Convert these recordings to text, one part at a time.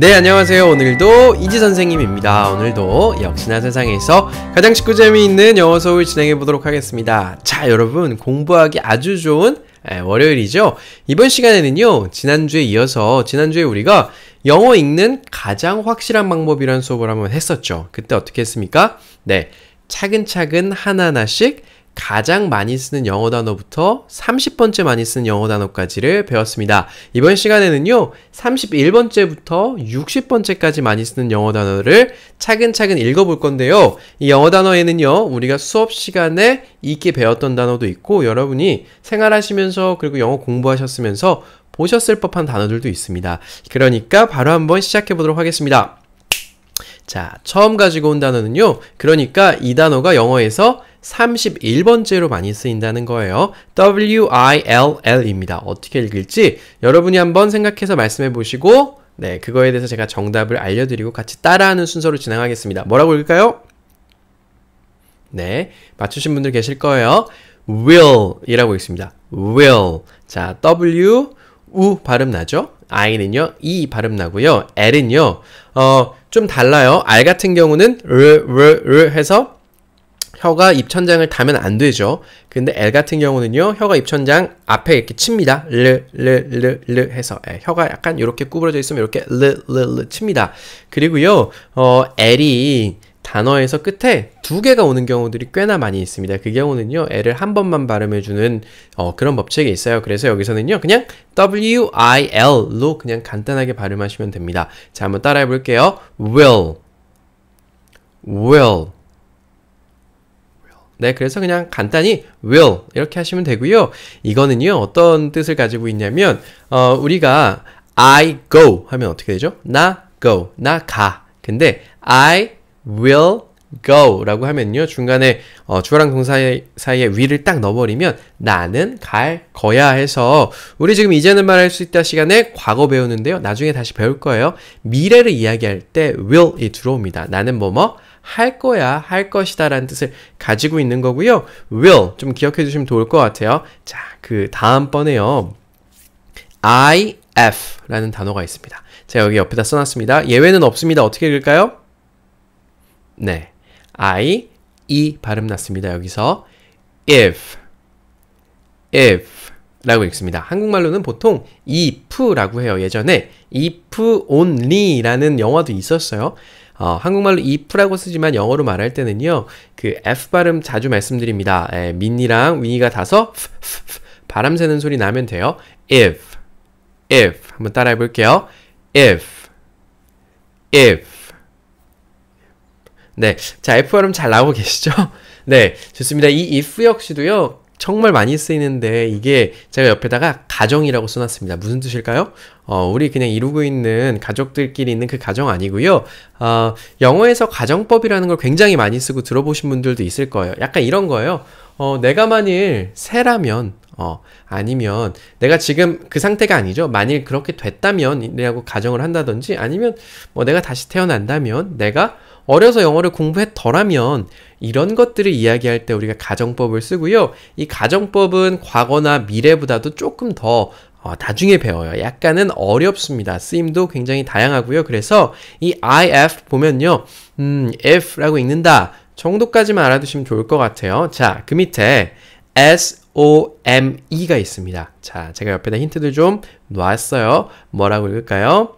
네 안녕하세요 오늘도 이지 선생님입니다 오늘도 역시나 세상에서 가장 쉽고 재미있는 영어 서울 진행해 보도록 하겠습니다 자 여러분 공부하기 아주 좋은 예, 월요일이죠 이번 시간에는요 지난주에 이어서 지난주에 우리가 영어 읽는 가장 확실한 방법이라는 수업을 한번 했었죠 그때 어떻게 했습니까 네 차근차근 하나하나씩 가장 많이 쓰는 영어 단어부터 30번째 많이 쓰는 영어 단어까지를 배웠습니다. 이번 시간에는요, 31번째부터 60번째까지 많이 쓰는 영어 단어를 차근차근 읽어볼 건데요. 이 영어 단어에는요, 우리가 수업 시간에 익히 배웠던 단어도 있고, 여러분이 생활하시면서 그리고 영어 공부하셨으면서 보셨을 법한 단어들도 있습니다. 그러니까 바로 한번 시작해 보도록 하겠습니다. 자, 처음 가지고 온 단어는요. 그러니까 이 단어가 영어에서 31번째로 많이 쓰인다는 거예요. WILL입니다. 어떻게 읽을지 여러분이 한번 생각해서 말씀해 보시고 네, 그거에 대해서 제가 정답을 알려드리고 같이 따라하는 순서로 진행하겠습니다. 뭐라고 읽을까요? 네, 맞추신 분들 계실 거예요. will이라고 읽습니다. will. 자, w, u 발음 나죠? i는요, e 발음 나고요. l은요, 어, 좀 달라요. r 같은 경우는 r, r, r 해서 혀가 입천장을 닿으면 안 되죠. 근데 L 같은 경우는요, 혀가 입천장 앞에 이렇게 칩니다. 르, 르, 르, 르 해서. 에, 예, 혀가 약간 이렇게 구부러져 있으면 이렇게 르, 르, 르 칩니다. 그리고요, 어, L이 단어에서 끝에 두 개가 오는 경우들이 꽤나 많이 있습니다. 그 경우는요, L을 한 번만 발음해주는 어, 그런 법칙이 있어요. 그래서 여기서는요, 그냥 W-I-L로 그냥 간단하게 발음하시면 됩니다. 자, 한번 따라해 볼게요. will, will. 네, 그래서 그냥 간단히 will 이렇게 하시면 되고요. 이거는요, 어떤 뜻을 가지고 있냐면 어, 우리가 I go 하면 어떻게 되죠? 나 go, 나 가. 근데 I will go라고 하면요 중간에 어, 주어랑 동사 사이에, 사이에 will을 딱 넣어버리면 나는 갈 거야 해서 우리 지금 이제는 말할 수 있다 시간에 과거 배우는데요 나중에 다시 배울 거예요 미래를 이야기할 때 will이 들어옵니다 나는 뭐뭐 할 거야, 할 것이다 라는 뜻을 가지고 있는 거고요. will 좀 기억해 주시면 좋을 것 같아요. 자, 그 다음번에요. if 라는 단어가 있습니다. 제가 여기 옆에다 써놨습니다. 예외는 없습니다. 어떻게 읽을까요? 네. I, E 발음 났습니다. 여기서 if, if 라고 읽습니다. 한국말로는 보통 if라고 해요. 예전에 if only라는 영화도 있었어요. 어, 한국말로 if라고 쓰지만 영어로 말할 때는요, 그 f 발음 자주 말씀드립니다. 예, 민니랑위니가 다서 바람 새는 소리 나면 돼요. if, if 한번 따라해 볼게요. if, if. 네, 자 f 발음 잘 나오고 계시죠? 네, 좋습니다. 이 if 역시도요, 정말 많이 쓰이는데 이게 제가 옆에다가 가정이라고 써놨습니다. 무슨 뜻일까요? 어, 우리 그냥 이루고 있는 가족들끼리 있는 그 가정 아니고요. 어, 영어에서 가정법이라는 걸 굉장히 많이 쓰고 들어보신 분들도 있을 거예요. 약간 이런 거예요. 어, 내가 만일 새라면 어, 아니면 내가 지금 그 상태가 아니죠. 만일 그렇게 됐다면이라고 가정을 한다든지 아니면 뭐 내가 다시 태어난다면 내가 어려서 영어를 공부했더라면 이런 것들을 이야기할 때 우리가 가정법을 쓰고요. 이 가정법은 과거나 미래보다도 조금 더 어, 나중에 배워요. 약간은 어렵습니다. 쓰임도 굉장히 다양하고요. 그래서 이 if 보면요. 음, if라고 읽는다 정도까지만 알아두시면 좋을 것 같아요. 자, 그 밑에 s o m e가 있습니다. 자, 제가 옆에다 힌트를 좀 놨어요. 뭐라고 읽을까요?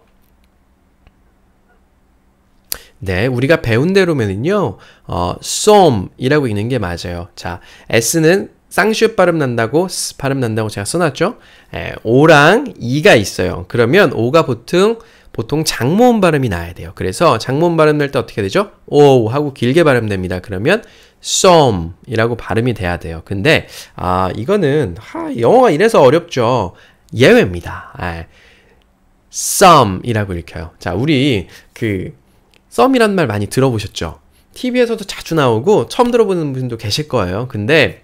네, 우리가 배운 대로면은요, 어, som이라고 읽는 게 맞아요. 자, s는 쌍시옷 발음 난다고 s 발음 난다고 제가 써놨죠. 에, 예, 오랑 이가 있어요. 그러면 오가 보통 보통 장모음 발음이 나야 돼요. 그래서 장모음 발음 낼 때 어떻게 되죠? 오 하고 길게 발음됩니다. 그러면 s o m 이라고 발음이 돼야 돼요. 근데 아 이거는 하, 영어가 이래서 어렵죠. 예외입니다. 에, 예. some이라고 읽혀요. 자, 우리 그 썸이란 말 많이 들어보셨죠? TV에서도 자주 나오고 처음 들어보는 분도 계실 거예요. 근데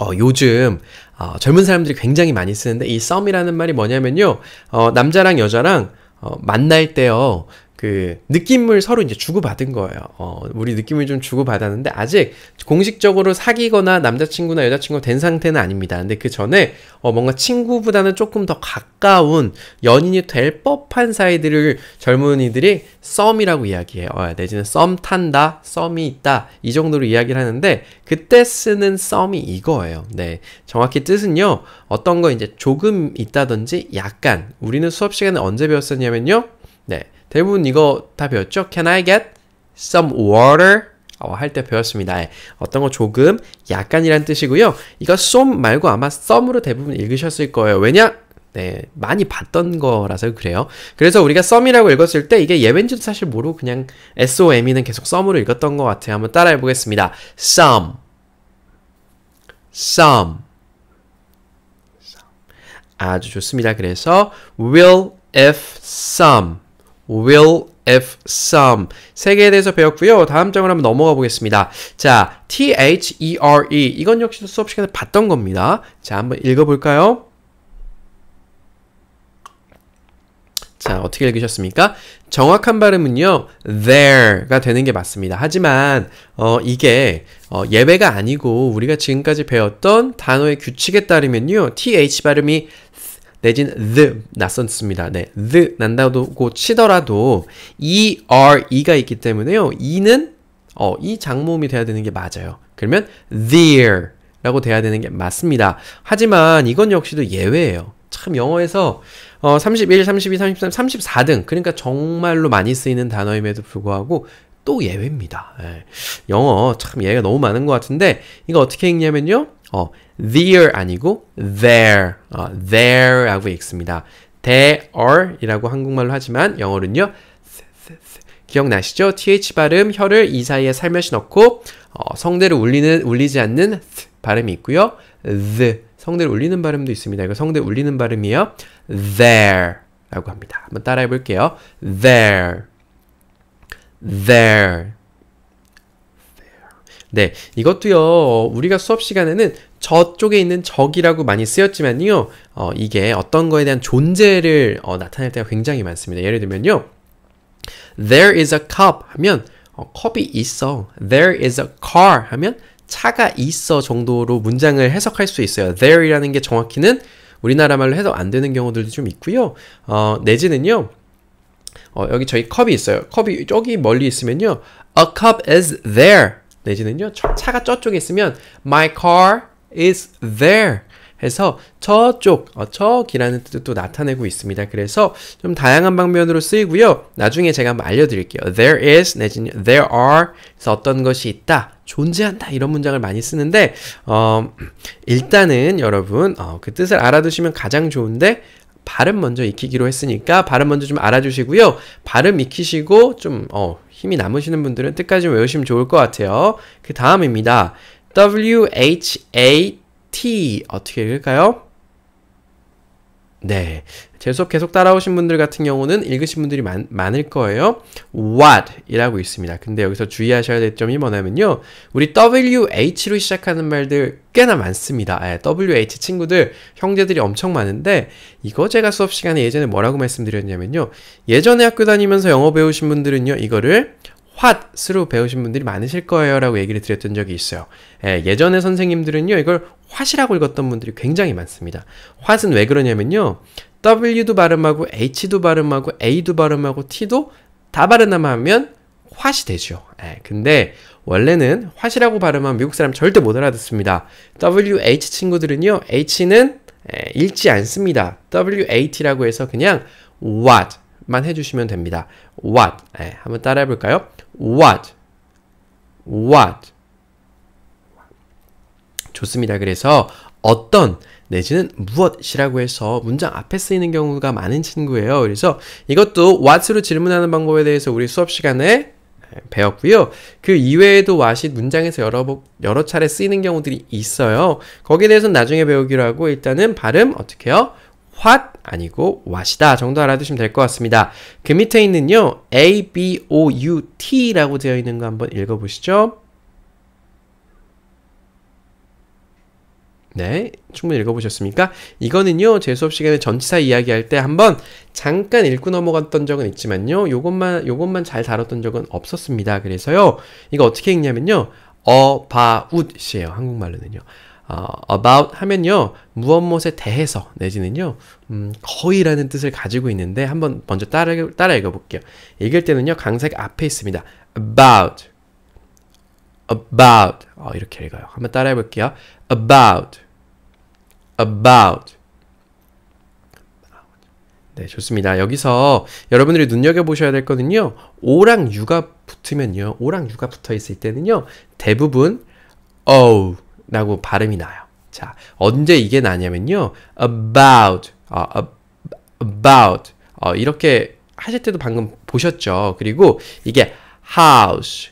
어, 요즘 어, 젊은 사람들이 굉장히 많이 쓰는데 이 썸이라는 말이 뭐냐면요. 어, 남자랑 여자랑 어, 만날 때요. 그 느낌을 서로 이제 주고받은 거예요. 어, 우리 느낌을 좀 주고받았는데 아직 공식적으로 사귀거나 남자친구나 여자친구 된 상태는 아닙니다. 근데 그 전에 어, 뭔가 친구보다는 조금 더 가까운 연인이 될 법한 사이들을 젊은이들이 썸이라고 이야기해요. 어, 내지는 썸 탄다, 썸이 있다 이 정도로 이야기를 하는데 그때 쓰는 썸이 이거예요. 네, 정확히 뜻은요 어떤 거 이제 조금 있다든지 약간 우리는 수업 시간에 언제 배웠었냐면요. 네. 대부분 이거 다 배웠죠? Can I get some water? 어, 할때 배웠습니다. 예. 어떤 거 조금, 약간이란 뜻이고요. 이거 some 말고 아마 some으로 대부분 읽으셨을 거예요. 왜냐? 네, 많이 봤던 거라서 그래요. 그래서 우리가 썸이라고 읽었을 때 이게 예왠지도 사실 모르고 그냥 SOM이는 계속 썸으로 읽었던 것 같아요. 한번 따라해 보겠습니다. some, some, 아주 좋습니다. 그래서 will if some will if some 세 개에 대해서 배웠고요. 다음 장으로 한번 넘어가 보겠습니다. 자, T H E R E 이건 역시도 수업 시간에 봤던 겁니다. 자, 한번 읽어 볼까요? 자, 어떻게 읽으셨습니까? 정확한 발음은요, there가 되는 게 맞습니다. 하지만, 어, 이게, 어, 예외가 아니고, 우리가 지금까지 배웠던 단어의 규칙에 따르면요, th 발음이 내진 the 낯선 씁니다. 네, the 난다고 치더라도 e, r, e가 있기 때문에요. e는 어, 이 e 장모음이 돼야 되는 게 맞아요. 그러면 there 라고 돼야 되는 게 맞습니다. 하지만 이건 역시도 예외예요. 참 영어에서 어, 31, 32, 33, 34등 그러니까 정말로 많이 쓰이는 단어임에도 불구하고 또 예외입니다. 예. 영어 참 예외가 너무 많은 것 같은데 이거 어떻게 읽냐면요. 어, there 아니고 there, 어, there라고 읽습니다. there 이라고 한국말로 하지만 영어는요. 로 기억나시죠? th 발음 혀를 이 사이에 살며시 넣고 어, 성대를 울리는 울리지 않는 th 발음이 있고요. the 성대를 울리는 발음도 있습니다. 이거 성대 울리는 발음이요. 에 there라고 합니다. 한번 따라해 볼게요. there there 네, 이것도요, 우리가 수업 시간에는 저쪽에 있는 적이라고 많이 쓰였지만요, 어, 이게 어떤 거에 대한 존재를 어, 나타낼 때가 굉장히 많습니다. 예를 들면요, there is a cup 하면 어, 컵이 있어. there is a car 하면 차가 있어 정도로 문장을 해석할 수 있어요. there이라는 게 정확히는 우리나라 말로 해도 안 되는 경우들도 좀 있고요. 어, 내지는요. 어, 여기 저희 컵이 있어요. 컵이 저기 멀리 있으면요. A cup is there. 내지는요 차가 저쪽에 있으면 my car is there 해서 저쪽 어, 저기라는 뜻도 나타내고 있습니다. 그래서 좀 다양한 방면으로 쓰이고요. 나중에 제가 한번 알려드릴게요. There is 내지는 there are 그래서 어떤 것이 있다 존재한다 이런 문장을 많이 쓰는데 어, 일단은 여러분 어, 그 뜻을 알아두시면 가장 좋은데 발음 먼저 익히기로 했으니까 발음 먼저 좀 알아주시고요. 발음 익히시고 좀 어, 힘이 남으시는 분들은 뜻까지 외우시면 좋을 것 같아요. 그 다음입니다. W H A T 어떻게 읽을까요? 네. 제 수업 계속 따라오신 분들 같은 경우는 읽으신 분들이 많, 많을 거예요. what 이라고 있습니다. 근데 여기서 주의하셔야 될 점이 뭐냐면요. 우리 wh로 시작하는 말들 꽤나 많습니다. 예, wh 친구들, 형제들이 엄청 많은데, 이거 제가 수업 시간에 예전에 뭐라고 말씀드렸냐면요. 예전에 학교 다니면서 영어 배우신 분들은요, 이거를 what으로 배우신 분들이 많으실 거예요 라고 얘기를 드렸던 적이 있어요. 예, 전에 선생님들은요, 이걸 화시라고 읽었던 분들이 굉장히 많습니다. 화는 왜 그러냐면요. W도 발음하고 H도 발음하고 A도 발음하고 T도 다 발음하면 하면 화시 되죠. 예, 근데 원래는 화시라고 발음하면 미국 사람 절대 못 알아듣습니다. WH 친구들은요. H는 예, 읽지 않습니다. WAT라고 해서 그냥 what만 해주시면 됩니다. what 예, 한번 따라해볼까요? what what 좋습니다. 그래서 어떤 내지는 무엇이라고 해서 문장 앞에 쓰이는 경우가 많은 친구예요. 그래서 이것도 w h a t 로 질문하는 방법에 대해서 우리 수업 시간에 배웠고요. 그 이외에도 what이 문장에서 여러, 여러 차례 쓰이는 경우들이 있어요. 거기에 대해서는 나중에 배우기로 하고 일단은 발음 어떻게 해요? what 아니고 what이다 정도 알아두시면 될 것 같습니다. 그 밑에 있는요. a, b, o, u, t라고 되어 있는 거 한번 읽어보시죠. 네, 충분히 읽어보셨습니까? 이거는요, 제 수업 시간에 전치사 이야기할 때 한번 잠깐 읽고 넘어갔던 적은 있지만요, 요것만, 요것만 잘 다뤘던 적은 없었습니다. 그래서요, 이거 어떻게 읽냐면요, about이에요. 한국말로는요. 어, about 하면요, 무엇무엇에 대해서 내지는요, 음, 거의라는 뜻을 가지고 있는데 한번 먼저 따라, 따라 읽어볼게요. 읽을 때는요, 강색 앞에 있습니다. about, about, 어, 이렇게 읽어요. 한번 따라 해볼게요. about, about. 네, 좋습니다. 여기서 여러분들이 눈여겨보셔야 될 거는요. 오랑 유가 붙으면요. 오랑 유가 붙어 있을 때는요. 대부분 o oh 라고 발음이 나요. 자, 언제 이게 나냐면요. about, 어, 어, about, 어, 이렇게 하실 때도 방금 보셨죠. 그리고 이게 house,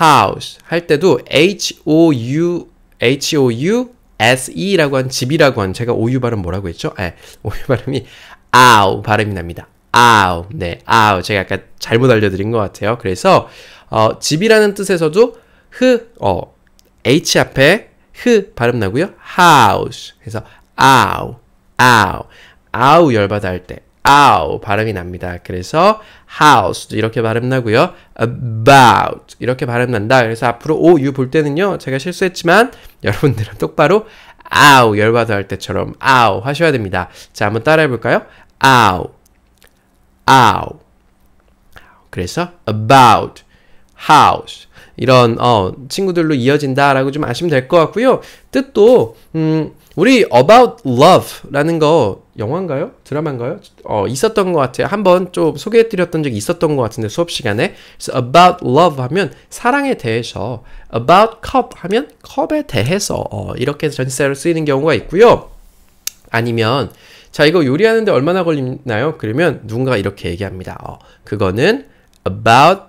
house 할 때도 h o u h o u SE라고 한 집이라고 한 제가 오유 발음 뭐라고 했죠? 예, 오유 발음이 아우 발음이 납니다. 아우, 네, 아우. 제가 아까 잘못 알려드린 것 같아요. 그래서 어, 집이라는 뜻에서도 흐, 어, h 앞에 흐 발음 나고요. house. 그래서 아우, 아우, 아우 열받아 할 때, ow 발음이 납니다. 그래서 house도 이렇게 발음 나고요. about 이렇게 발음 난다. 그래서 앞으로 o, u 볼 때는요. 제가 실수했지만 여러분들은 똑바로 ow 열받아 할 때처럼 ow 하셔야 됩니다. 자, 한번 따라해 볼까요? 아우 ow 그래서 about house 이런 어, 친구들로 이어진다라고 좀 아시면 될 것 같고요. 뜻도 음, 우리 about love라는 거 영화인가요? 드라마인가요? 어, 있었던 것 같아요. 한번 좀 소개해드렸던 적이 있었던 것 같은데 수업 시간에 그래 about love 하면 사랑에 대해서 about cup 하면 컵에 대해서 어, 이렇게 전세사로 쓰이는 경우가 있고요. 아니면 자 이거 요리하는데 얼마나 걸리나요? 그러면 누군가 이렇게 얘기합니다. 어, 그거는 about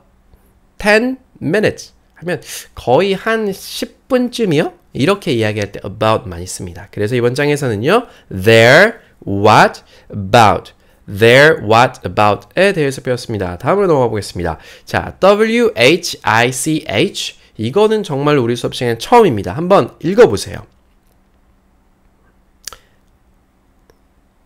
10 minutes 하면 거의 한 10분쯤이요? 이렇게 이야기할 때 about 많이 씁니다. 그래서 이번 장에서는요. there what about t h e r e what about에 대해서 배웠습니다. 다음으로 넘어가 보겠습니다. 자, W H I C H 이거는 정말 우리 수업 시간에 처음입니다. 한번 읽어보세요.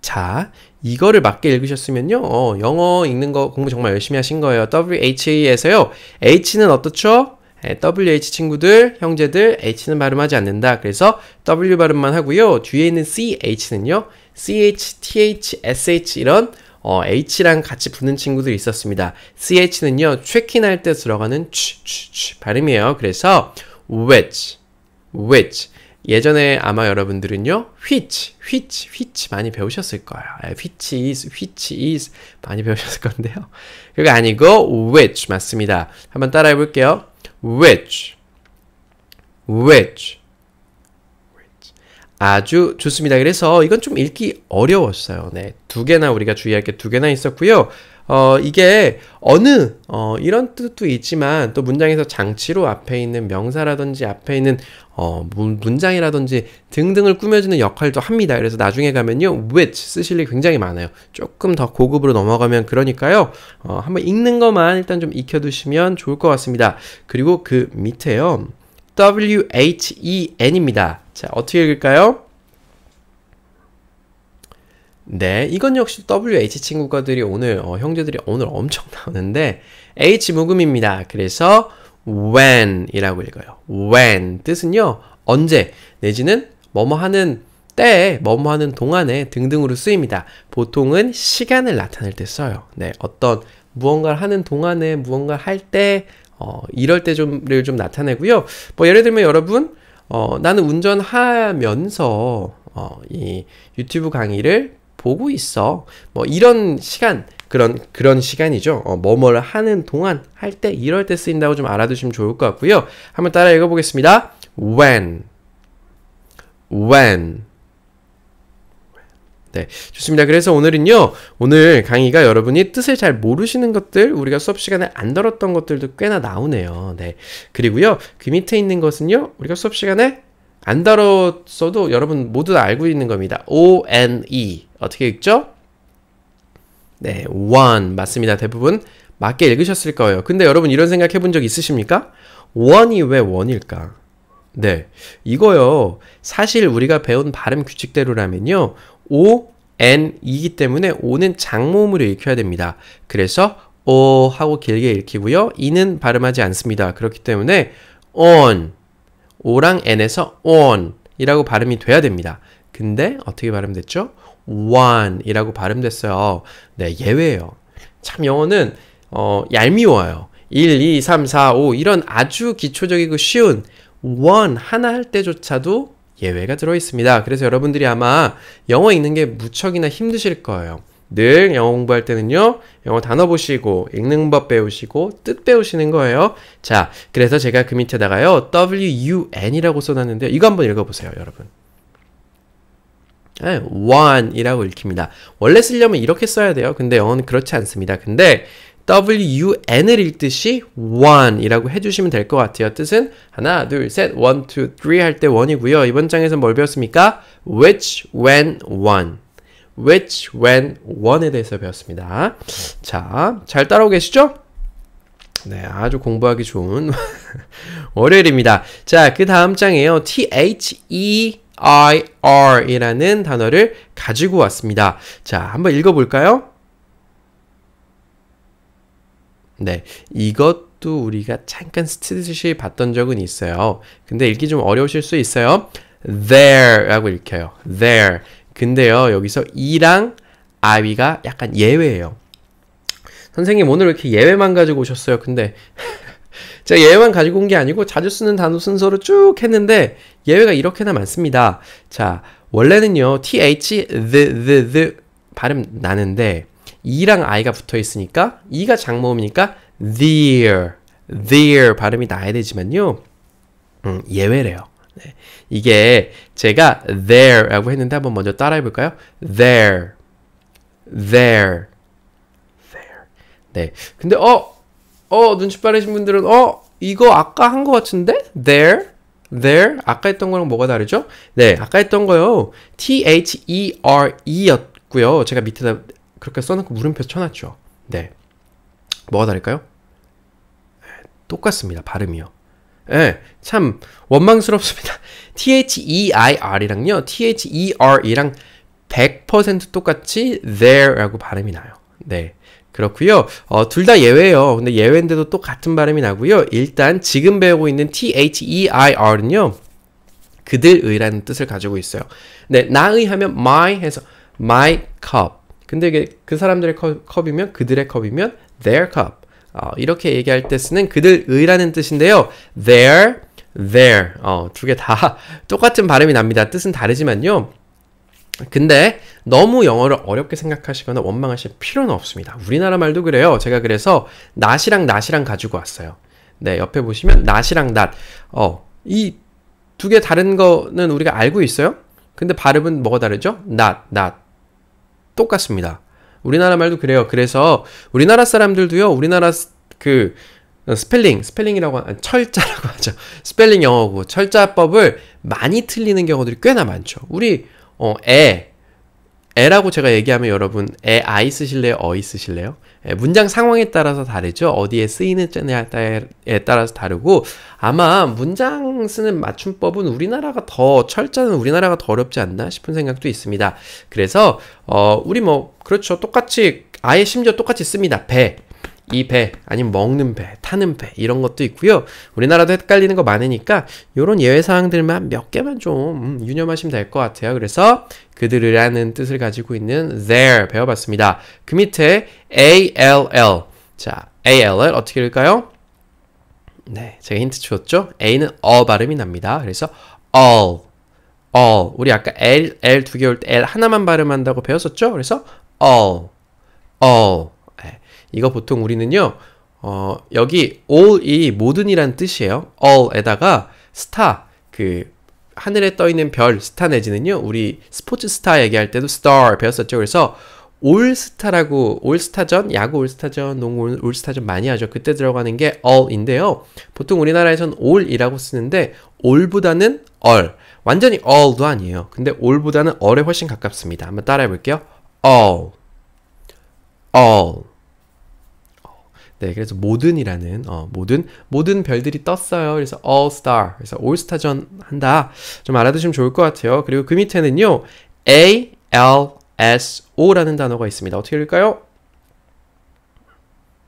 자, 이거를 맞게 읽으셨으면요. 어, 영어 읽는 거 공부 정말 열심히 하신 거예요. WHA에서요. H는 어떻죠? 네, WH 친구들, 형제들, H는 발음하지 않는다. 그래서 W 발음만 하고요. 뒤에 있는 CH는요. CH, TH, SH 이런 어, H랑 같이 붙는 친구들이 있었습니다. CH는요, 트래킹할 때 들어가는 치, 치, 치 발음이에요. 그래서 which, which. 예전에 아마 여러분들은요, which, which, which 많이 배우셨을 거예요. 예, which is, which is 많이 배우셨을 건데요. 그게 아니고 which 맞습니다. 한번 따라해 볼게요. which, which. 아주 좋습니다. 그래서 이건 좀 읽기 어려웠어요. 네. 두 개나 우리가 주의할 게 두 개나 있었고요. 어, 이게 어느 어, 이런 뜻도 있지만 또 문장에서 장치로 앞에 있는 명사라든지 앞에 있는 어, 문장이라든지 등등을 꾸며주는 역할도 합니다. 그래서 나중에 가면요 which 쓰실 일이 굉장히 많아요. 조금 더 고급으로 넘어가면 그러니까요 어, 한번 읽는 것만 일단 좀 익혀두시면 좋을 것 같습니다. 그리고 그 밑에요. WHEN입니다. 자, 어떻게 읽을까요? 네, 이건 역시 WH 친구가들이 오늘, 어, 형제들이 오늘 엄청 나오는데, H 무금입니다 그래서 when 이라고 읽어요. when 뜻은요, 언제, 내지는 뭐뭐 하는 때 뭐뭐 하는 동안에 등등으로 쓰입니다. 보통은 시간을 나타낼 때 써요. 네, 어떤 무언가를 하는 동안에 무언가를 할때 어, 이럴 때 좀를 좀 나타내고요. 뭐 예를 들면 여러분 어, 나는 운전하면서 어, 이 유튜브 강의를 보고 있어. 뭐 이런 시간 그런 그런 시간이죠. 어, 뭐뭐를 하는 동안 할 때 이럴 때 쓰인다고 좀 알아두시면 좋을 것 같고요. 한번 따라 읽어보겠습니다. When, when 네, 좋습니다. 그래서 오늘은요, 오늘 강의가 여러분이 뜻을 잘 모르시는 것들, 우리가 수업 시간에 안 들었던 것들도 꽤나 나오네요. 네. 그리고요, 그 밑에 있는 것은요, 우리가 수업 시간에 안 다뤘어도 여러분 모두 다 알고 있는 겁니다. O, N, E. 어떻게 읽죠? 네, one. 맞습니다. 대부분 맞게 읽으셨을 거예요. 근데 여러분 이런 생각 해본 적 있으십니까? one이 왜 one일까? 네. 이거요. 사실 우리가 배운 발음 규칙대로라면요. O, N, 이기 때문에 O는 장모음으로 읽혀야 됩니다. 그래서 어 하고 길게 읽히고요. 이는 발음하지 않습니다. 그렇기 때문에 on, O랑 N에서 on 이라고 발음이 돼야 됩니다. 근데 어떻게 발음됐죠? one 이라고 발음됐어요. 네, 예외예요. 참 영어는 어, 얄미워요. 1, 2, 3, 4, 5 이런 아주 기초적이고 쉬운 one 하나 할 때조차도 예외가 들어있습니다. 그래서 여러분들이 아마 영어 읽는 게 무척이나 힘드실 거예요. 늘 영어 공부할 때는요, 영어 단어 보시고, 읽는 법 배우시고, 뜻 배우시는 거예요. 자, 그래서 제가 그 밑에다가요, WUN이라고 써놨는데, 이거 한번 읽어보세요, 여러분. 네, one이라고 읽힙니다. 원래 쓰려면 이렇게 써야 돼요. 근데 영어는 그렇지 않습니다. 근데 WUN을 읽듯이 one이라고 해주시면 될 것 같아요. 뜻은 하나, 둘, 셋, one, two, three 할 때 one이고요. 이번 장에서 뭘 배웠습니까? which, when, one. which, when, one에 대해서 배웠습니다. 자, 잘 따라오 고 계시죠? 네, 아주 공부하기 좋은 월요일입니다. 자, 그 다음 장에요. THEIR 이라는 단어를 가지고 왔습니다. 자, 한번 읽어볼까요? 네, 이것도 우리가 잠깐 스치듯시 봤던 적은 있어요. 근데 읽기 좀 어려우실 수 있어요. there라고 읽혀요. there. 근데요, 여기서 이랑 i가 약간 예외예요. 선생님 오늘 왜 이렇게 예외만 가지고 오셨어요? 근데 제가 예외만 가지고 온 게 아니고 자주 쓰는 단어 순서로 쭉 했는데 예외가 이렇게나 많습니다. 자, 원래는요, th, t h t h t h 발음 나는데 이랑 i가 붙어 있으니까 이가 장모음이니까 there, t h e r 발음이 나야 되지만요. 음, 예외래요. 네. 이게 제가 there라고 했는데 한번 먼저 따라해 볼까요? there, there, there. 네. 근데 어, 어 눈치 빠르신 분들은 어 이거 아까 한거 같은데 there, there 아까 했던 거랑 뭐가 다르죠? 네, 아까 했던 거요. T H E R E였고요. 제가 밑에다 그렇게 써놓고 물음표 쳐놨죠. 네. 뭐가 다를까요? 똑같습니다. 발음이요. 예, 참 원망스럽습니다. THEIR이랑요, THER이랑 100% 똑같이 there라고 발음이 나요. 네. 그렇고요. 어, 둘 다 예외예요. 근데 예외인데도 똑같은 발음이 나고요. 일단 지금 배우고 있는 THEIR은요. 그들의라는 뜻을 가지고 있어요. 네, 나의 하면 my 해서 my cup 근데 이게 그 사람들의 컵, 이면 그들의 컵이면 their cup. 어, 이렇게 얘기할 때 쓰는 그들의라는 뜻인데요. their, their. 어, 두 개 다 똑같은 발음이 납니다. 뜻은 다르지만요. 근데 너무 영어를 어렵게 생각하시거나 원망하실 필요는 없습니다. 우리나라 말도 그래요. 제가 그래서 낫이랑 낫이랑 가지고 왔어요. 네, 옆에 보시면 낫이랑 낫. 어, 이 두 개 다른 거는 우리가 알고 있어요. 근데 발음은 뭐가 다르죠? 낫, 낫. 똑같습니다. 우리나라 말도 그래요. 그래서 우리나라 사람들도요. 우리나라 그 어, 스펠링, 스펠링이라고 하, 철자라고 하죠. 스펠링 영어고 철자법을 많이 틀리는 경우들이 꽤나 많죠. 우리 어, 에에라고 제가 얘기하면 여러분 에 아이 쓰실래요? 어있으실래요 예, 문장 상황에 따라서 다르죠. 어디에 쓰이는냐에 따라서 다르고 아마 문장 쓰는 맞춤법은 우리나라가 더 철자는 우리나라가 더 어렵지 않나 싶은 생각도 있습니다. 그래서 어, 우리 뭐 그렇죠. 똑같이 아예 심지어 똑같이 씁니다. 배이 배, 아니면 먹는 배, 타는 배 이런 것도 있고요. 우리나라도 헷갈리는 거 많으니까 이런 예외 사항들만 몇 개만 좀 음, 유념하시면 될 것 같아요. 그래서 그들이라는 뜻을 가지고 있는 there 배워봤습니다. 그 밑에 all 자 all 어떻게 읽을까요? 네, 제가 힌트 주었죠. a는 어 발음이 납니다. 그래서 all all 우리 아까 l l 두 개 올 때 l 하나만 발음한다고 배웠었죠. 그래서 all all 이거 보통 우리는요, 어, 여기 all이 모든이란 뜻이에요. all에다가 star, 그, 하늘에 떠 있는 별, 스타 내지는요, 우리 스포츠 스타 얘기할 때도 star 배웠었죠. 그래서 올스타라고 올스타전 야구 올스타전 농구 올스타전 많이 하죠 그때 들어가는 게 all인데요 보통 우리나라에선 all이라고 쓰는데 all보다는 all 완전히 all도 아니에요 근데 all보다는 all에 훨씬 가깝습니다 한번 따라해 볼게요 all all 네, 그래서 모든이라는 어, 모든 모든 별들이 떴어요. 그래서 all star, 그래서 all 스타전 한다. 좀 알아두시면 좋을 것 같아요. 그리고 그 밑에는요, A L S O라는 단어가 있습니다. 어떻게 읽을까요?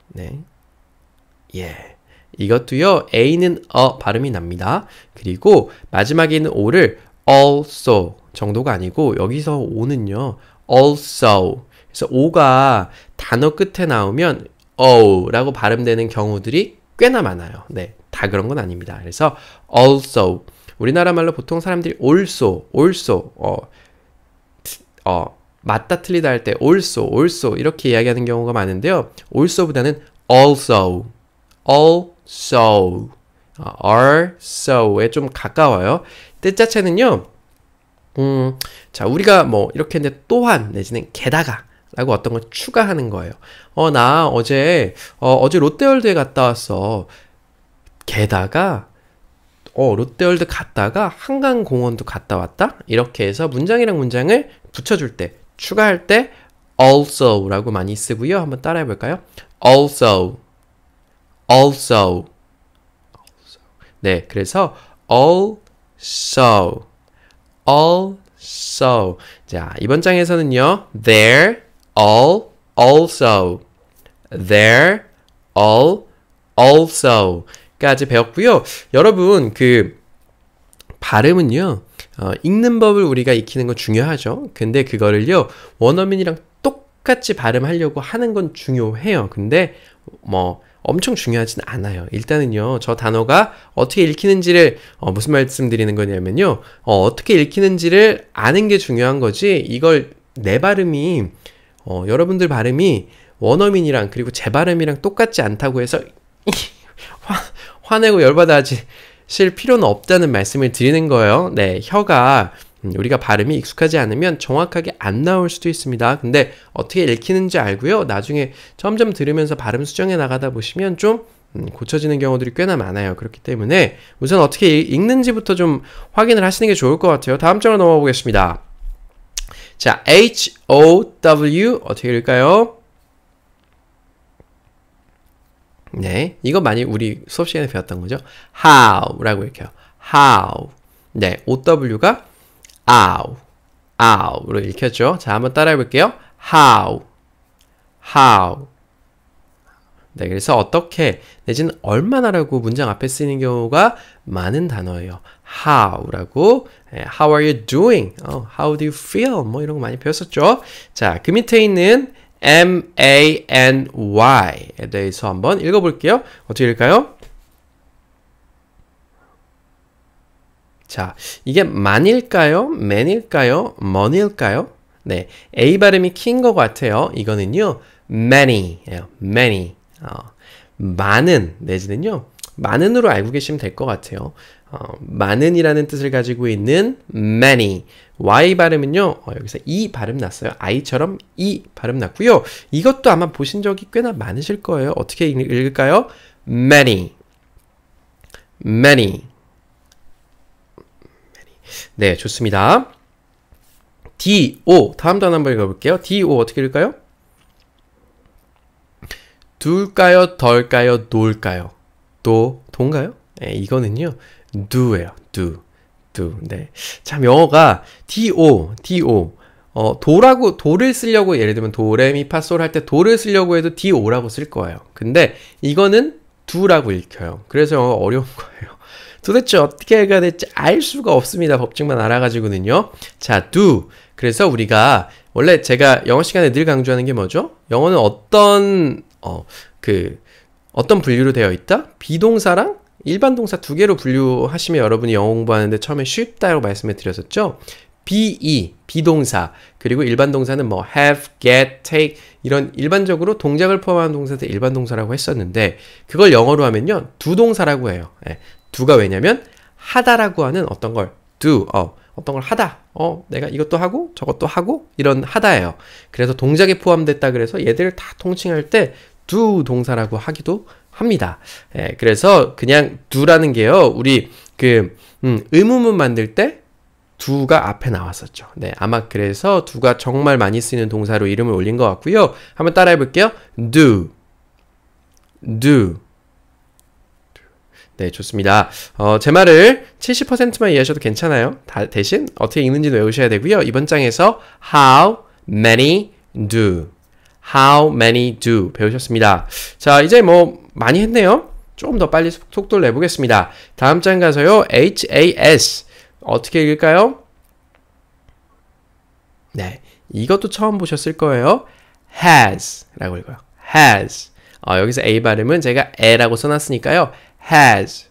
네, 예. 이것도요, A는 어 발음이 납니다. 그리고 마지막에 있는 O를 also 정도가 아니고 여기서 O는요, also 그래서 O가 단어 끝에 나오면 어라고 우 발음되는 경우들이 꽤나 많아요. 네, 다 그런 건 아닙니다. 그래서 also 우리나라 말로 보통 사람들이 also, also 어, 어 맞다 틀리다 할 때 also, also 이렇게 이야기하는 경우가 많은데요. also보다는 also, also, 어, are so에 좀 가까워요. 뜻 자체는요. 음, 자 우리가 뭐 이렇게 이제 또한 내지는 게다가 라고 어떤 걸 추가하는 거예요. 어, 나 어제, 어, 어제 롯데월드에 갔다 왔어. 게다가, 어, 롯데월드 갔다가 한강공원도 갔다 왔다? 이렇게 해서 문장이랑 문장을 붙여줄 때, 추가할 때, also 라고 많이 쓰고요. 한번 따라해 볼까요? also, also. 네, 그래서 also, also. 자, 이번 장에서는요, there, all, also, there, all, also 까지 배웠고요. 여러분 그 발음은요. 어, 읽는 법을 우리가 익히는 건 중요하죠. 근데 그거를요. 원어민이랑 똑같이 발음하려고 하는 건 중요해요. 근데 뭐 엄청 중요하진 않아요. 일단은요, 저 단어가 어떻게 읽히는지를, 어, 무슨 말씀 드리는 거냐면요, 어, 어떻게 읽히는지를 아는 게 중요한 거지, 이걸 내 발음이 어, 여러분들 발음이 원어민이랑 그리고 제 발음이랑 똑같지 않다고 해서 화, 화내고 열받아지실 필요는 없다는 말씀을 드리는 거예요. 네, 혀가 음, 우리가 발음이 익숙하지 않으면 정확하게 안 나올 수도 있습니다. 근데 어떻게 읽히는지 알고요. 나중에 점점 들으면서 발음 수정해 나가다 보시면 좀 음, 고쳐지는 경우들이 꽤나 많아요. 그렇기 때문에 우선 어떻게 읽는지부터 좀 확인을 하시는 게 좋을 것 같아요. 다음 장으로 넘어가 보겠습니다. 자, H-O-W 어떻게 읽을까요? 네, 이거 많이 우리 수업 시간에 배웠던 거죠. How라고 읽혀요. How. 네, OW가 ow, ow로 읽혔죠. 자, 한번 따라해 볼게요. How, how. 네, 그래서 어떻게 내지는 얼마나라고 문장 앞에 쓰이는 경우가 많은 단어예요. how라고 예, how are you doing? 어, how do you feel? 뭐 이런 거 많이 배웠었죠. 자, 그 밑에 있는 M A N Y에 대해서 한번 읽어 볼게요. 어떻게 읽을까요? 자, 이게 만일까요? 맨일까요? 먼일까요? 네, A 발음이 킨것 같아요. 이거는요, many, 예요. many. 어, 많은, 내지는요, 많은으로 알고 계시면 될 것 같아요. 어, 많은이라는 뜻을 가지고 있는 many. y 발음은요. 어, 여기서 e 발음 났어요. i처럼 e 발음 났고요. 이것도 아마 보신 적이 꽤나 많으실 거예요. 어떻게 읽을까요? many. many. 네, 좋습니다. D, O. 다음 단어 한번 읽어볼게요. D, O 어떻게 읽을까요? 둘까요? 덜까요? 놀까요? 또, 돈가요? 네, 이거는요. do예요. do. do. 네. 참 영어가 do, do. 어, 도라고 도를 쓰려고 예를 들면 도레미파솔 할 때 도를 쓰려고 해도 do라고 쓸 거예요. 근데 이거는 do라고 읽혀요. 그래서 영어가 어려운 거예요. 도대체 어떻게 해야 될지 알 수가 없습니다. 법칙만 알아가지고는요. 자, do. 그래서 우리가 원래 제가 영어 시간에 늘 강조하는 게 뭐죠? 영어는 어떤 어 그 어떤 분류로 되어 있다? 비동사랑 일반 동사 두 개로 분류하시면 여러분이 영어 공부하는데 처음에 쉽다고 말씀을 드렸었죠. be, 비동사, 그리고 일반 동사는 뭐 have, get, take 이런 일반적으로 동작을 포함한 동사들 일반 동사라고 했었는데 그걸 영어로 하면요. 두 동사라고 해요. 예. 두가 왜냐면 하다라고 하는 어떤 걸 do, 어, 어떤 걸 하다. 어, 내가 이것도 하고 저것도 하고 이런 하다예요. 그래서 동작에 포함됐다 그래서 얘들을 다 통칭할 때 두 동사라고 하기도 합니다. 예, 그래서 그냥 두라는 게요, 우리 그 음, 의문문 만들 때 두가 앞에 나왔었죠. 네, 아마 그래서 두가 정말 많이 쓰이는 동사로 이름을 올린 것 같고요. 한번 따라해 볼게요. do, do. 네, 좋습니다. 어, 제 말을 70%만 이해하셔도 괜찮아요. 다, 대신 어떻게 읽는지도 외우셔야 되고요. 이번 장에서 how many do How many do 배우셨습니다. 자, 이제 뭐 많이 했네요. 조금 더 빨리 속도를 내보겠습니다. 다음 장 가서요. HAS 어떻게 읽을까요? 네, 이것도 처음 보셨을 거예요. has라고 읽어요. has. 어, 여기서 a 발음은 제가 에라고 써놨으니까요. has,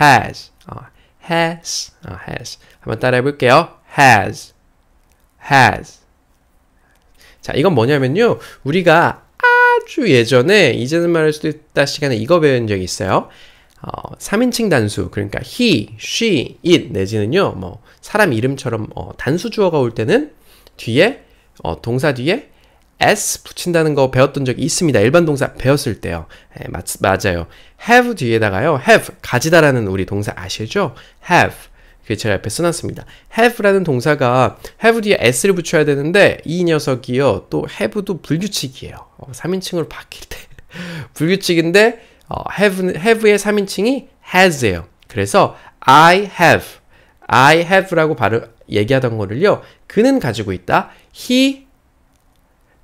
has, 어, has, 어, has. 한번 따라해볼게요. has, has. 자, 이건 뭐냐면요. 우리가 아주 예전에 이제는 말할 수도 있다 시간에 이거 배운 적이 있어요. 어, 3인칭 단수, 그러니까 he, she, it 내지는요. 뭐 사람 이름처럼 어, 단수 주어가 올 때는 뒤에 어, 동사 뒤에 s 붙인다는 거 배웠던 적이 있습니다. 일반 동사 배웠을 때요. 예, 맞, 맞아요. have 뒤에다가요. have 가지다라는 우리 동사 아시죠? have 그게 제가 옆에 써놨습니다. have라는 동사가 have 뒤에 s를 붙여야 되는데 이 녀석이요. 또 have도 불규칙이에요. 어, 3인칭으로 바뀔 때 불규칙인데 어, have, have의 3인칭이 has예요. 그래서 I have, I have라고 바로 얘기하던 거를요. 그는 가지고 있다. he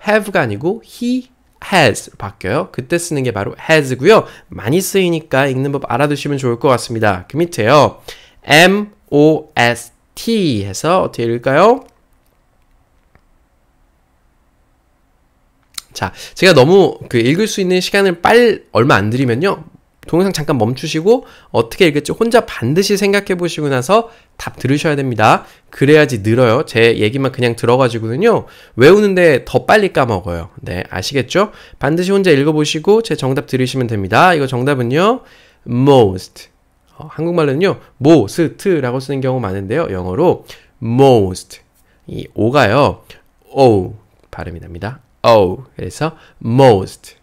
have가 아니고 he has 바뀌어요. 그때 쓰는 게 바로 has고요. 많이 쓰이니까 읽는 법 알아두시면 좋을 것 같습니다. 그 밑에요. am OST 해서 어떻게 읽을까요? 자, 제가 너무 그 읽을 수 있는 시간을 빨 얼마 안 드리면요. 동영상 잠깐 멈추시고 어떻게 읽을지 혼자 반드시 생각해 보시고 나서 답 들으셔야 됩니다. 그래야지 늘어요. 제 얘기만 그냥 들어가지고는요. 외우는데 더 빨리 까먹어요. 네, 아시겠죠? 반드시 혼자 읽어보시고 제 정답 들으시면 됩니다. 이거 정답은요. most 어, 한국말로는요, most라고 쓰는 경우 많은데요. 영어로 most. 이 o가요, o 발음이 납니다. o. 그래서 most,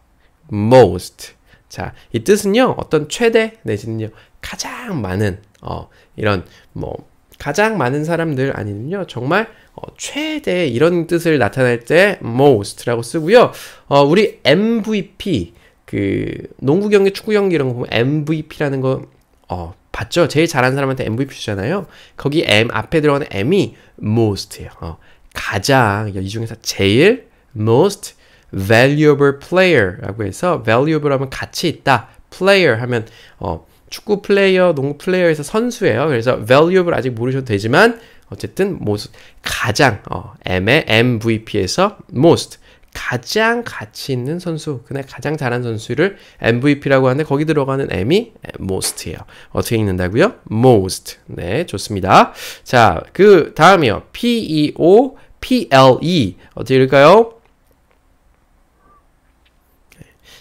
most. 자, 이 뜻은요, 어떤 최대 내지는요, 가장 많은, 어, 이런, 뭐, 가장 많은 사람들 아니면요, 정말 어, 최대 이런 뜻을 나타낼 때 most라고 쓰고요. 어, 우리 MVP 그 농구 경기, 축구 경기 이런 거 보면 MVP라는 거 어, 봤죠? 제일 잘하는 사람한테 MVP 주잖아요. 거기 M 앞에 들어가는 M이 most예요. 어, 가장 이 중에서 제일 most valuable player라고 해서 valuable 하면 가치 있다. player 하면 어, 축구 플레이어, 농구 플레이어에서 선수예요. 그래서 valuable 아직 모르셔도 되지만 어쨌든 most 가장 어, M의 MVP에서 most 가장 가치 있는 선수, 그날 가장 잘한 선수를 MVP라고 하는데 거기 들어가는 M이 most예요. 어떻게 읽는다고요? most. 네, 좋습니다. 자, 그 다음이요. PEO PLE 어떻게 읽을까요?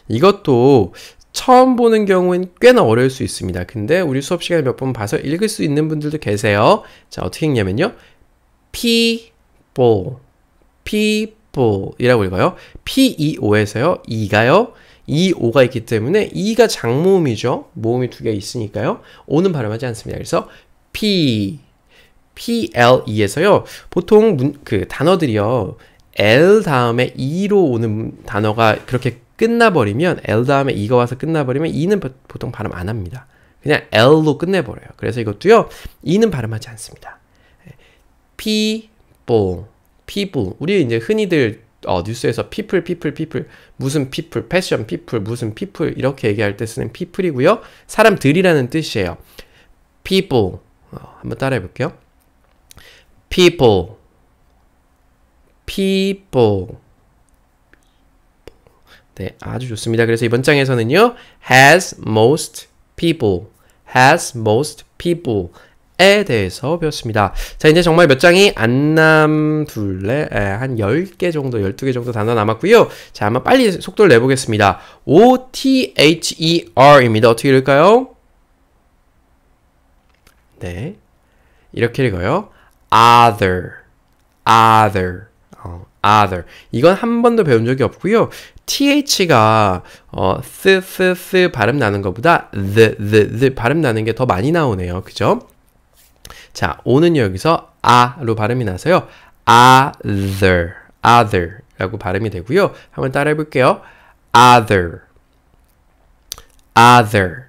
이것도 처음 보는 경우엔 꽤나 어려울 수 있습니다. 근데 우리 수업 시간에 몇번 봐서 읽을 수 있는 분들도 계세요. 자, 어떻게 읽냐면요. people, p p e o p l e 이라고 읽어요. P-E-O에서요. 이가요. 이오가 e 있기 때문에 이가 장모음이죠. 모음이 두 개 있으니까요. 오는 발음하지 않습니다. 그래서 P, PLE에서요. 보통 문, 그 단어들이요. L 다음에 E로 오는 단어가 그렇게 끝나버리면 L 다음에 E가 와서 끝나버리면 E는 보통 발음 안 합니다. 그냥 L로 끝내버려요. 그래서 이것도요. E는 발음하지 않습니다. people people 우리 이제 흔히들 어, 뉴스에서 people, people, people, 무슨 people, 패션 people, 무슨 people 이렇게 얘기할 때 쓰는 people이고요. 사람들이라는 뜻이에요. people 어, 한번 따라해 볼게요. people, people. 네, 아주 좋습니다. 그래서 이번 장에서는요, has most people, has most people, 에 대해서 배웠습니다. 자, 이제 정말 몇 장이 안 남둘래? 에, 한 10개 정도, 12개 정도 단어 남았고요. 자, 한번 빨리 속도를 내보겠습니다. O-T-H-E-R입니다. 어떻게 읽을까요? 네. 이렇게 읽어요. other, other, 어, other. 이건 한 번도 배운 적이 없고요. th가 어, s, s, s 발음 나는 것보다 the, the, the 발음 나는 게 더 많이 나오네요. 그죠? 자, 오는 여기서 아로 발음이 나서요. other, other라고 발음이 되고요. 한번 따라해 볼게요. other, other.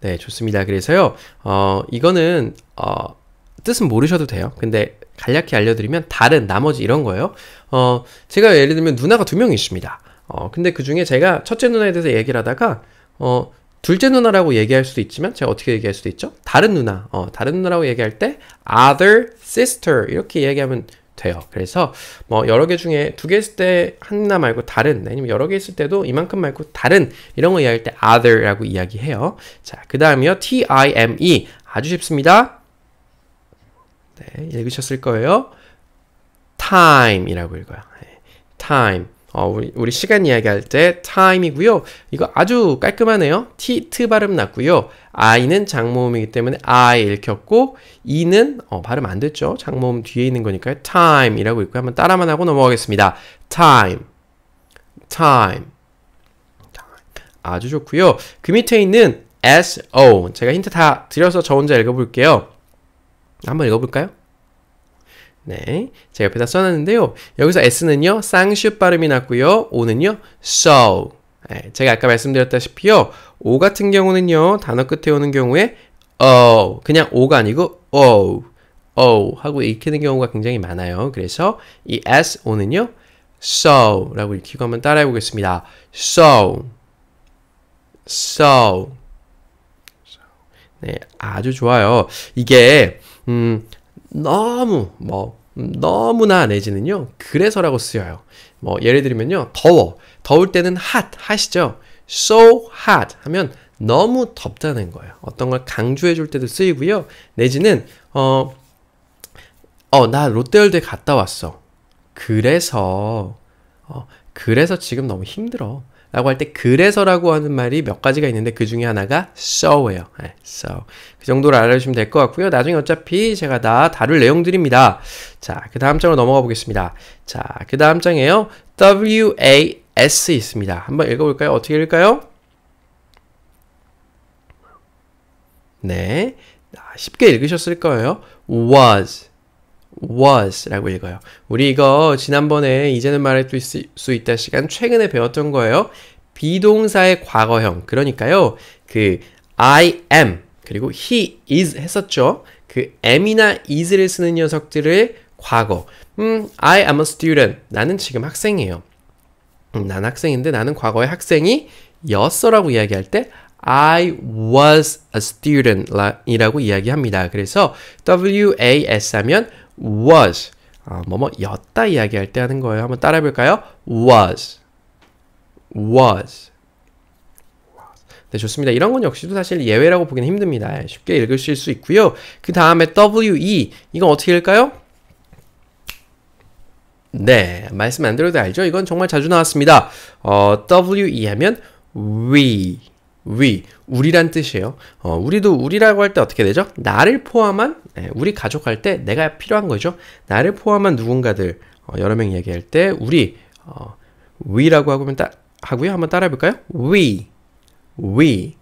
네, 좋습니다. 그래서요, 어, 이거는, 어, 뜻은 모르셔도 돼요. 근데 간략히 알려드리면 다른 나머지 이런 거예요. 어, 제가 예를 들면 누나가 두 명 있습니다. 어, 근데 그 중에 제가 첫째 누나에 대해서 얘기를 하다가, 어, 둘째 누나라고 얘기할 수도 있지만 제가 어떻게 얘기할 수도 있죠? 다른 누나, 어, 다른 누나라고 얘기할 때 other sister 이렇게 얘기하면 돼요. 그래서 뭐 여러 개 중에 두 개 있을 때 하나 말고 다른 아니면 여러 개 있을 때도 이만큼 말고 다른 이런 거 이야기할 때 other라고 이야기해요. 자, 그 다음이요. T-I-M-E 아주 쉽습니다. 네, 읽으셨을 거예요. time이라고 읽어요. 네, time. 어, 우리, 우리 시간 이야기할 때 time이고요. 이거 아주 깔끔하네요. t, t 발음 났고요. i는 장모음이기 때문에 i 읽혔고 e는 어, 발음 안 됐죠. 장모음 뒤에 있는 거니까요. time이라고 읽고 한번 따라만 하고 넘어가겠습니다. time, time, 아주 좋고요. 그 밑에 있는 so 제가 힌트 다 드려서 저 혼자 읽어볼게요. 한번 읽어볼까요? 네, 제가 옆에다 써놨는데요. 여기서 S는요, 쌍슈 발음이 났고요. O는요, so. 네, 제가 아까 말씀드렸다시피요. O 같은 경우는요, 단어 끝에 오는 경우에 O, 그냥 O가 아니고 O, O 하고 읽히는 경우가 굉장히 많아요. 그래서 이 S, O는요, so라고 읽히고 한번 따라해 보겠습니다. so, so. 네, 아주 좋아요. 이게 음, 너무 뭐 너무나 내지는요 그래서라고 쓰여요. 뭐 예를 들면요 더워 더울 때는 hot h o 죠 so hot 하면 너무 덥다는 거예요. 어떤 걸 강조해 줄 때도 쓰이고요. 내지는 어어나 롯데월드 에 갔다 왔어. 그래서 어 그래서 지금 너무 힘들어. 라고 할 때 그래서라고 하는 말이 몇 가지가 있는데 그 중에 하나가 so예요. 네, so. 그 정도로 알아주시면 될 것 같고요. 나중에 어차피 제가 다 다룰 내용들입니다. 자, 그 다음 장으로 넘어가 보겠습니다. 자, 그 다음 장에요. WAS 있습니다. 한번 읽어볼까요? 어떻게 읽을까요? 네. 아, 쉽게 읽으셨을 거예요. was was라고 읽어요. 우리 이거 지난번에 이제는 말할 수 있다 시간 최근에 배웠던 거예요. 비동사의 과거형. 그러니까요. 그 I am 그리고 he is 했었죠. 그 am이나 is를 쓰는 녀석들을 과거. 음, I am a student. 나는 지금 학생이에요. 음, 난 학생인데 나는 과거의 학생이 였어라고 이야기할 때 I was a student 이라고 이야기합니다. 그래서 WAS 하면 was 아, 뭐뭐였다 이야기할 때 하는 거예요. 한번 따라해 볼까요? was was 네, 좋습니다. 이런 건 역시도 사실 예외라고 보기는 힘듭니다. 예, 쉽게 읽으실 수 있고요. 그 다음에 WE 이건 어떻게 읽을까요? 네, 말씀 안 드려도 알죠? 이건 정말 자주 나왔습니다. 어, WE 하면 we we 우리란 뜻이에요. 어, 우리도 우리라고 할 때 어떻게 되죠? 나를 포함한 네, 우리 가족 할 때 내가 필요한 거죠. 나를 포함한 누군가들 어, 여러 명 얘기할 때 우리 어, we라고 하면 따, 하고요. 한번 따라해 볼까요? we we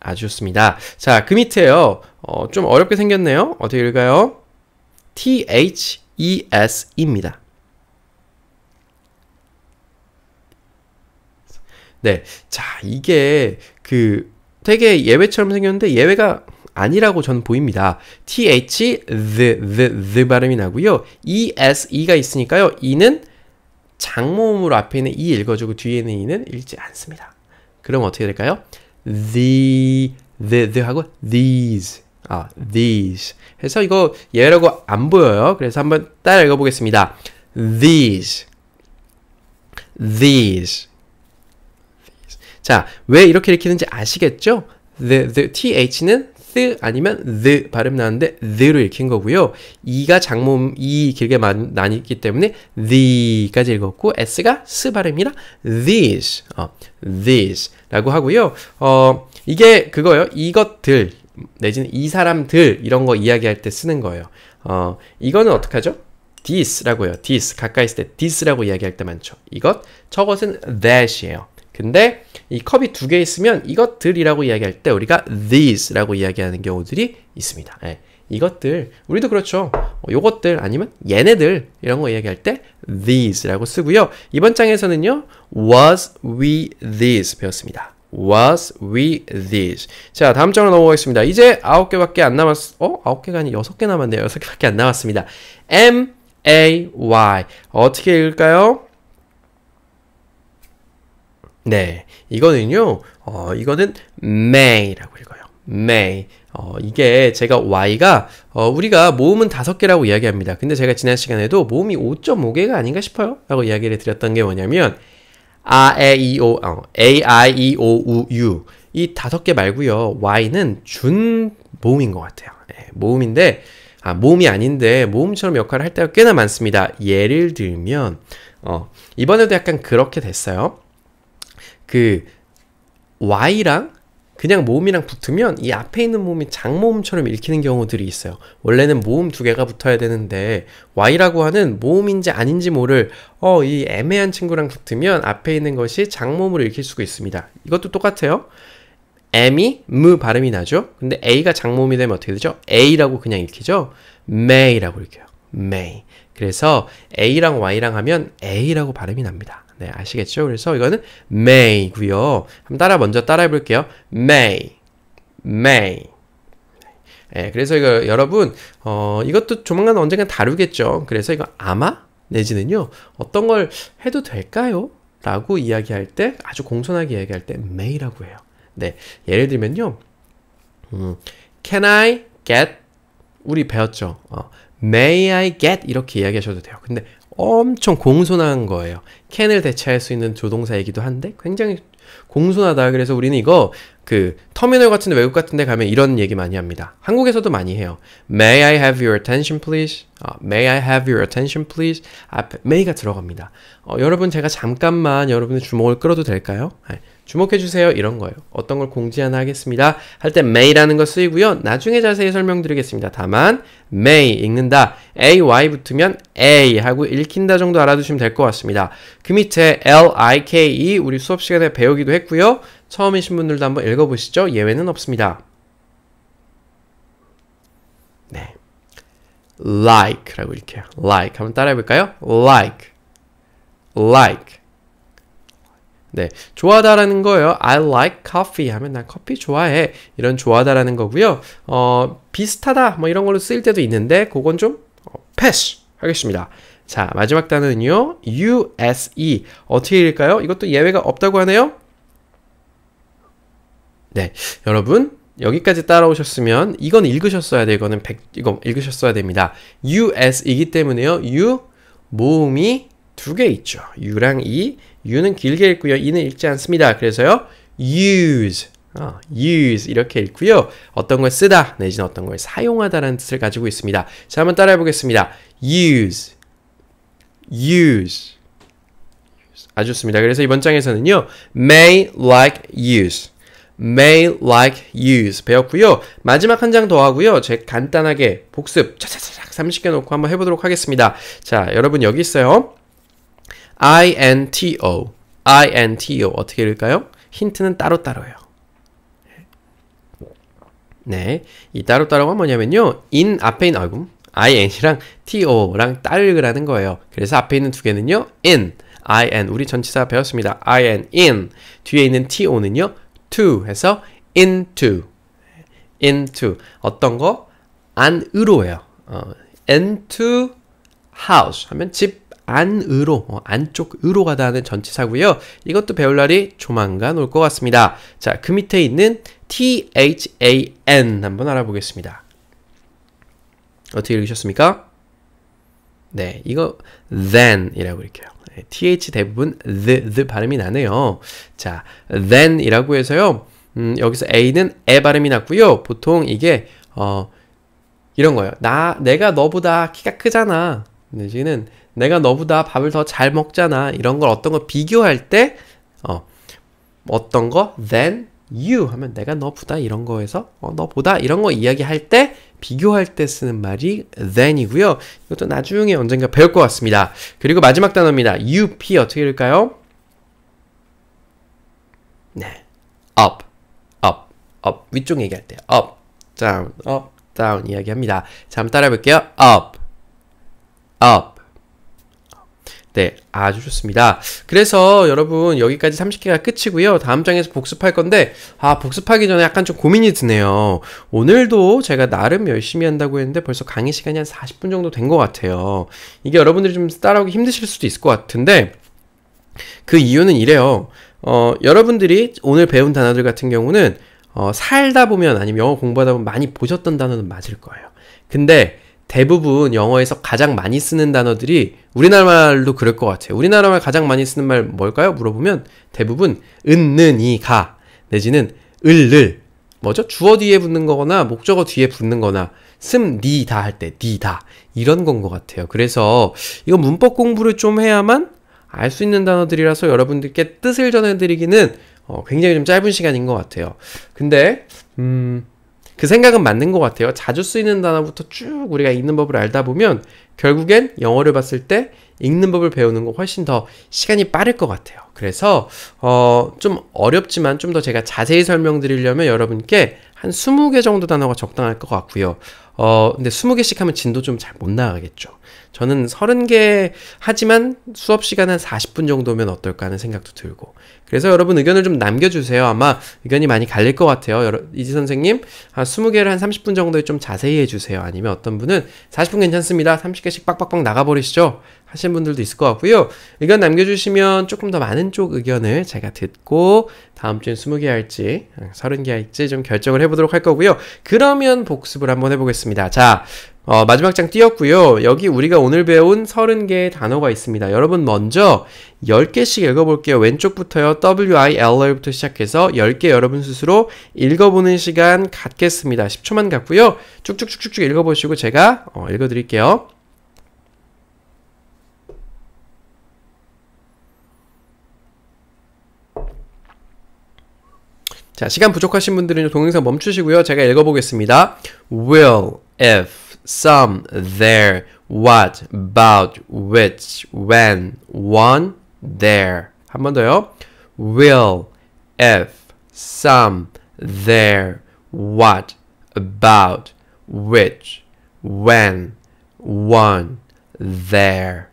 아주 좋습니다. 자, 그 밑에요. 어, 좀 어렵게 생겼네요. 어떻게 읽까요 T H E S입니다. 네. 자, 이게 그 되게 예외처럼 생겼는데 예외가 아니라고 저는 보입니다. th, t h t h t h 발음이 나고요. es, e가 있으니까요. e는 장모음으로 앞에 있는 e 읽어주고 뒤에 있는 e는 읽지 않습니다. 그럼 어떻게 될까요? the, the, the 하고 these, 아, these. 해서 이거 예외라고 안 보여요. 그래서 한번 따라 읽어보겠습니다. these, these. 자, 왜 이렇게 읽히는지 아시겠죠? the, the th는 t h 아니면 the 발음 나는데 the로 읽힌 거고요. e가 장모음 e 길게 만, 나뉘기 때문에 the까지 읽었고 s가 s 발음이라 t h e s 어, t h e s 라고 하고요. 어 이게 그거예요. 이것들 내지는 이 사람들 이런 거 이야기할 때 쓰는 거예요. 어 이거는 어떡하죠? this라고 해요. this 가까이 있을 때 this라고 이야기할 때 많죠. 이것 저것은 that이에요. 근데 이 컵이 두 개 있으면 이것들이라고 이야기할 때 우리가 these라고 이야기하는 경우들이 있습니다. 예. 이것들 우리도 그렇죠. 뭐 요것들 아니면 얘네들 이런 거 이야기할 때 these라고 쓰고요. 이번 장에서는요. was we these 배웠습니다. was we these. 자, 다음 장으로 넘어가겠습니다. 이제 9개밖에 안 남았, 어? 9개가 아니 6개 남았네요. 6개밖에 안 남았습니다. M, A, Y. 어떻게 읽을까요? 네, 이거는요. 어, 이거는 may라고 읽어요. may. 어, 이게 제가 y가 어, 우리가 모음은 다섯 개라고 이야기합니다. 근데 제가 지난 시간에도 모음이 5.5개가 아닌가 싶어요. 라고 이야기를 드렸던 게 뭐냐면 a e i o 어, a i e o u u 이 다섯 개 말고요. y는 준 모음인 것 같아요. 네, 모음인데 아, 모음이 아닌데 모음처럼 역할을 할 때가 꽤나 많습니다. 예를 들면 어, 이번에도 약간 그렇게 됐어요. 그 Y랑 그냥 모음이랑 붙으면 이 앞에 있는 모음이 장모음처럼 읽히는 경우들이 있어요. 원래는 모음 두 개가 붙어야 되는데 Y라고 하는 모음인지 아닌지 모를 어 이 애매한 친구랑 붙으면 앞에 있는 것이 장모음으로 읽힐 수가 있습니다. 이것도 똑같아요. M이 무 발음이 나죠. 근데 A가 장모음이 되면 어떻게 되죠? A라고 그냥 읽히죠. May라고 읽혀요. May. 그래서 A랑 Y랑 하면 A라고 발음이 납니다. 네, 아시겠죠? 그래서 이거는 may고요. 한번 따라 먼저 따라해 볼게요. may, may. 네, 그래서 이거 여러분 어, 이것도 조만간 언젠간 다루겠죠. 그래서 이거 아마 내지는요 어떤 걸 해도 될까요? 라고 이야기할 때 아주 공손하게 이야기할 때 may라고 해요. 네, 예를 들면요, 음, can I get 우리 배웠죠. 어, may I get 이렇게 이야기하셔도 돼요. 근데 엄청 공손한 거예요. 캔을 대체할 수 있는 조동사이기도 한데 굉장히 공손하다. 그래서 우리는 이거 그 터미널 같은 데 외국 같은 데 가면 이런 얘기 많이 합니다. 한국에서도 많이 해요. May I have your attention please? 어, May I have your attention please? 앞에 may가 들어갑니다. 어, 여러분 제가 잠깐만 여러분의 주목을 끌어도 될까요? 네. 주목해주세요 이런 거예요. 어떤 걸 공지 하나 하겠습니다 할 때 may라는 거 쓰이고요. 나중에 자세히 설명드리겠습니다. 다만 may 읽는다 ay 붙으면 a 하고 읽힌다 정도 알아두시면 될 것 같습니다. 그 밑에 l i k e 우리 수업 시간에 배우기도 했고요. 처음이신 분들도 한번 읽어보시죠. 예외는 없습니다. 네, like라고 읽혀요. like 한번 따라해볼까요? like, like 네, 좋아하다라는 거예요. I like coffee 하면 난 커피 좋아해. 이런 좋아하다라는 거고요. 어, 비슷하다 뭐 이런 걸로 쓰일 때도 있는데 그건 좀 어, 패스 하겠습니다. 자, 마지막 단어는요. use 어떻게 읽을까요? 이것도 예외가 없다고 하네요. 네, 여러분 여기까지 따라오셨으면 이건 읽으셨어야 돼. 이거는 100, 이거 읽으셨어야 됩니다. us이기 때문에요. u 모음이 두 개 있죠. u랑 e U는 길게 읽고요. E는 읽지 않습니다. 그래서요. use 어, use 이렇게 읽고요. 어떤 걸 쓰다 내지는 어떤 걸 사용하다라는 뜻을 가지고 있습니다. 자, 한번 따라해 보겠습니다. use use 아주 좋습니다. 그래서 이번 장에서는요. may like use may like use 배웠고요. 마지막 한 장 더 하고요. 제 간단하게 복습 차차차차 30개 놓고 한번 해보도록 하겠습니다. 자, 여러분 여기 있어요. INTO, INTO 어떻게 읽을까요? 힌트는 따로따로예요. 네, 이 따로따로가 뭐냐면요. in 앞에 있는, 아이고, IN이랑 TO랑 따로 읽으라는 거예요. 그래서 앞에 있는 두 개는요. in, IN, 우리 전치사 배웠습니다. IN, in. 뒤에 있는 TO는요. to 해서 into, into. 어떤 거? 안으로예요. 어, into house 하면 집 안으로, 어, 안쪽으로 가다는 전치사고요. 이것도 배울 날이 조만간 올 것 같습니다. 자, 그 밑에 있는 than 한번 알아보겠습니다. 어떻게 읽으셨습니까? 네, 이거 네, t h e n 이라고읽게요 th 대부분 the, the 발음이 나네요. 자, t h e n 이라고 해서요. 음, 여기서 a는 에 발음이 났고요. 보통 이게 어, 이런 거예요. 나 내가 너보다 키가 크잖아. 근데 지는 내가 너보다 밥을 더 잘 먹잖아. 이런 걸 어떤 거 비교할 때 어, 어떤 거 t h e n you 하면 내가 너보다 이런 거에서 어, 너보다 이런 거 이야기할 때 비교할 때 쓰는 말이 t h e n 이고요 이것도 나중에 언젠가 배울 것 같습니다. 그리고 마지막 단어입니다. up 어떻게 읽을까요? 네, up, up, up 위쪽 얘기할 때 up, down, up, down 이야기합니다. 잠 따라 해 볼게요. up, up 네, 아주 좋습니다. 그래서 여러분 여기까지 30개가 끝이고요. 다음 장에서 복습할 건데 아, 복습하기 전에 약간 좀 고민이 드네요. 오늘도 제가 나름 열심히 한다고 했는데 벌써 강의 시간이 한 40분 정도 된 것 같아요. 이게 여러분들이 좀 따라오기 힘드실 수도 있을 것 같은데 그 이유는 이래요. 어, 여러분들이 오늘 배운 단어들 같은 경우는 어, 살다 보면 아니면 영어 공부하다 보면 많이 보셨던 단어는 맞을 거예요. 근데 대부분 영어에서 가장 많이 쓰는 단어들이 우리나라 말로 그럴 것 같아요. 우리나라 말 가장 많이 쓰는 말 뭘까요? 물어보면 대부분 은는 이가 내지는 을을 뭐죠? 주어 뒤에 붙는 거거나 목적어 뒤에 붙는 거나 씀 니, 다 할 때, 니, 다. 이런 건 것 같아요. 그래서 이거 문법 공부를 좀 해야만 알 수 있는 단어들이라서 여러분들께 뜻을 전해드리기는 어, 굉장히 좀 짧은 시간인 것 같아요. 근데, 음, 그 생각은 맞는 것 같아요. 자주 쓰이는 단어부터 쭉 우리가 읽는 법을 알다 보면 결국엔 영어를 봤을 때 읽는 법을 배우는 거 훨씬 더 시간이 빠를 것 같아요. 그래서 어, 좀 어렵지만 좀 더 제가 자세히 설명드리려면 여러분께 한 20개 정도 단어가 적당할 것 같고요. 어, 근데 20개씩 하면 진도 좀 잘 못 나가겠죠. 저는 30개 하지만 수업 시간 은 40분 정도면 어떨까 하는 생각도 들고. 그래서 여러분 의견을 좀 남겨주세요. 아마 의견이 많이 갈릴 것 같아요. 여러, 이지 선생님, 아, 한 20개를 한 30분 정도에 좀 자세히 해주세요. 아니면 어떤 분은 40분 괜찮습니다. 30개씩 빡빡빡 나가버리시죠. 하신 분들도 있을 것 같고요. 의견 남겨주시면 조금 더 많은 쪽 의견을 제가 듣고 다음 주에 20개 할지 30개 할지 좀 결정을 해보도록 할 거고요. 그러면 복습을 한번 해보겠습니다. 자, 어, 마지막 장 띄었고요. 여기 우리가 오늘 배운 30개의 단어가 있습니다. 여러분 먼저 10개씩 읽어볼게요. 왼쪽부터요. WILL부터 시작해서 10개 여러분 스스로 읽어보는 시간 갖겠습니다. 10초만 갖고요. 쭉쭉쭉쭉쭉 읽어보시고 제가 어, 읽어드릴게요. 자, 시간 부족하신 분들은 동영상 멈추시고요. 제가 읽어보겠습니다. Will, if, some, there, what, about, which, when, one, there. 한 번 더요. Will, if, some, there, what, about, which, when, one, there.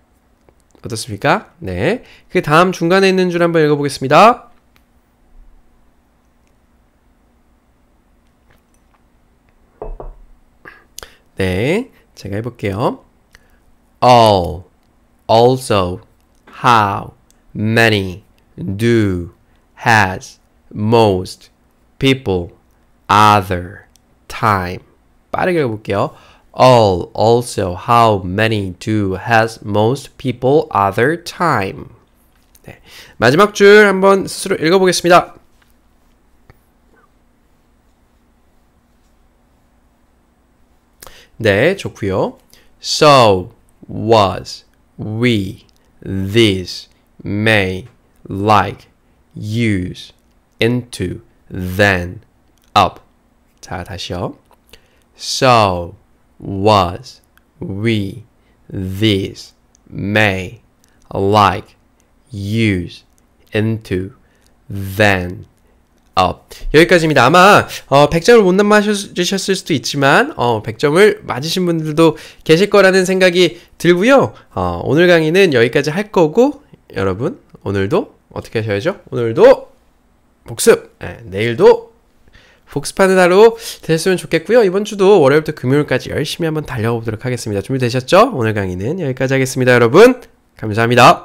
어떻습니까? 네. 그 다음 중간에 있는 줄 한번 읽어보겠습니다. 네, 제가 해볼게요. all, also, how, many, do, has, most, people, other, time. 빠르게 해볼게요. all, also, how, many, do, has, most, people, other, time. 네, 마지막 줄 한번 스스로 읽어보겠습니다. 네, 좋고요. So, was, we, this may, like, use, into, then, up. 자, 다시요. So, was, we, this may, like, use, into, then, 아홉 어, 여기까지입니다. 아마 어, 100점을 못 맞으셨을 수도 있지만 어, 100점을 맞으신 분들도 계실 거라는 생각이 들고요. 어, 오늘 강의는 여기까지 할 거고 여러분 오늘도 어떻게 하셔야죠? 오늘도 복습! 네, 내일도 복습하는 하루 됐으면 좋겠고요. 이번 주도 월요일부터 금요일까지 열심히 한번 달려보도록 하겠습니다. 준비되셨죠? 오늘 강의는 여기까지 하겠습니다. 여러분 감사합니다.